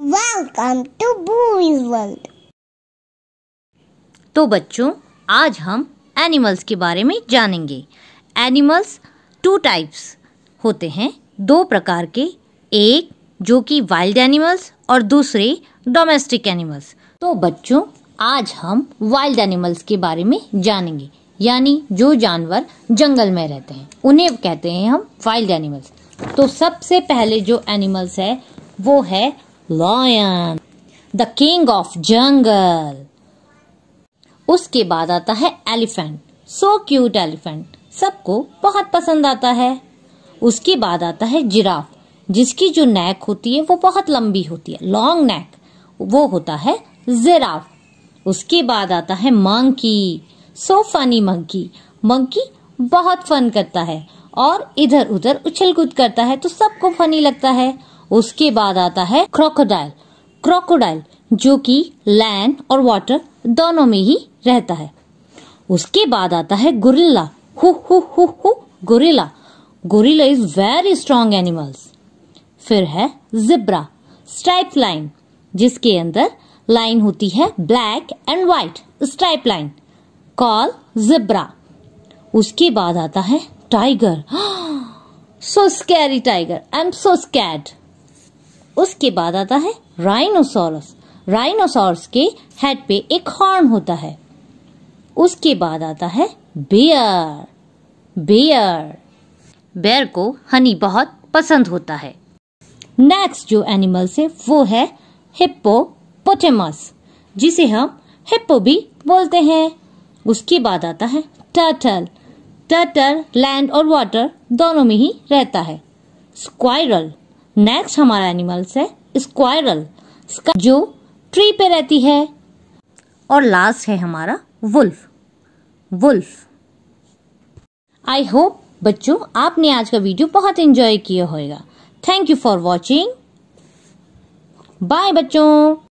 welcome to बूमीज world तो बच्चों आज हम एनिमल्स के बारे में जानेंगे एनिमल्स टू टाइप्स होते हैं दो प्रकार के एक जो कि वाइल्ड एनिमल्स और दूसरे डोमेस्टिक एनिमल्स तो बच्चों आज हम वाइल्ड एनिमल्स के बारे में जानेंगे यानी जो जानवर जंगल में रहते हैं उन्हें कहते हैं हम वाइल्ड एनिमल्स तो सबसे पहले जो एनिमल्स है वो है lion the king of jungle उसके बाद आता है एलिफेंट सो क्यूट एलिफेंट सबको बहुत पसंद आता है उसके बाद आता है जिराफ जिसकी जो नेक होती है वो बहुत लंबी होती है लॉन्ग नेक वो होता है जिराफ उसके बाद आता है monkey so funny monkey monkey बहुत फन करता है और इधर उधर उछल कूद करता है तो सबको फनी लगता है उसके बाद आता है क्रोकोडाइल क्रोकोडाइल जो कि लैंड और वाटर दोनों में ही रहता है उसके बाद आता है गुरिल्ला हु हु हु हु gorilla gorilla is very strong animals फिर है जिब्रा स्ट्राइप लाइन जिसके अंदर लाइन होती है black and white stripe line call zebra उसके बाद आता है tiger so scary tiger I am so scared उसके बाद आता है राइनोसोरस राइनोसोरस के हेड पे एक हॉर्न होता है उसके बाद आता है बेयर बेयर बेयर को हनी बहुत पसंद होता है नेक्स्ट जो एनिमल्स है वो है हिप्पोपोटेमस जिसे हम हिप्पो भी बोलते हैं उसके बाद आता है टर्टल टर्टल लैंड और वाटर दोनों में ही रहता है स्क्वायरल नेक्स्ट हमारा एनिमल्स है स्क्वायरल जो ट्री पे रहती है और लास्ट है हमारा वुल्फ वुल्फ आई होप बच्चों आपने आज का वीडियो बहुत एंजॉय किया होगा thank you for watching bye बच्चों